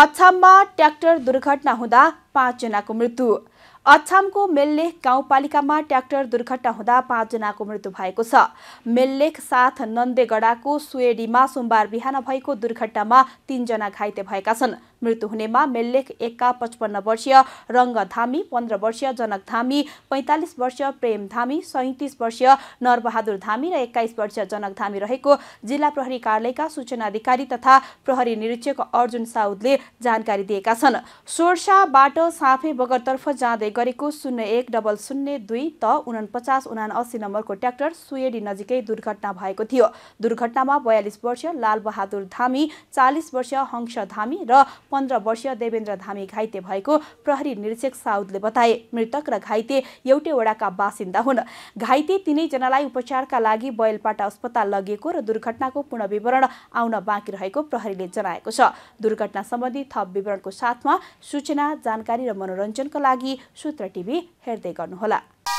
अछाममा tractor दुर्घटना हुँदा पाँचजनाको मृत्यु अछामको मेललेख गाउँपालिकामा ट्र्याक्टर दुर्घटना हुँदा पाँचजनाको मृत्यु भएको छ मेललेख साथ नन्देगडाको सुएडीमा सोमबार बिहान भएको दुर्घटनामा तीनजना घाइते भएका छन् मृत्यु हुनेमा मेललेख एकका पचपन्न वर्षीय धामी पन्ध्र वर्षीय जनक धामी पैँतालिस वर्षीय प्रेम धामी सैतिस वर्षीय नरबहादुर धामी र एक्काइस वर्षीय जनक धामी रहेको जिल्ला प्रहरी कार्यालयका सूचना अधिकारी तथा प्रहरी निरीक्षक अर्जुन साउदले जानकारी दिएका छन् सोर्साबाट साफे बगरतर्फ जाँदै गरेको शून्य एक डबल शून्य दुई त उनपचास अस्सी नम्बरको ट्र्याक्टर सुएडी नजिकै दुर्घटना भएको थियो दुर्घटनामा बयालिस वर्ष लालबहादुर धामी चालिस वर्ष हंस धामी र पन्ध्र वर्षीय देवेन्द्र धामी घाइते भएको प्रहरी निरीक्षक साउदले बताए मृतक र घाइते एउटै वडाका बासिन्दा हुन् घाइते तिनैजनालाई उपचारका लागि बयलपाटा अस्पताल लगिएको र दुर्घटनाको पूर्ण विवरण आउन बाँकी रहेको प्रहरीले जनाएको छ दुर्घटना सम्बन्धी थप विवरणको साथमा सूचना जानकारी जानकारी र मनोरञ्जनका लागि सूत्र टिभी हेर्दै गर्नुहोला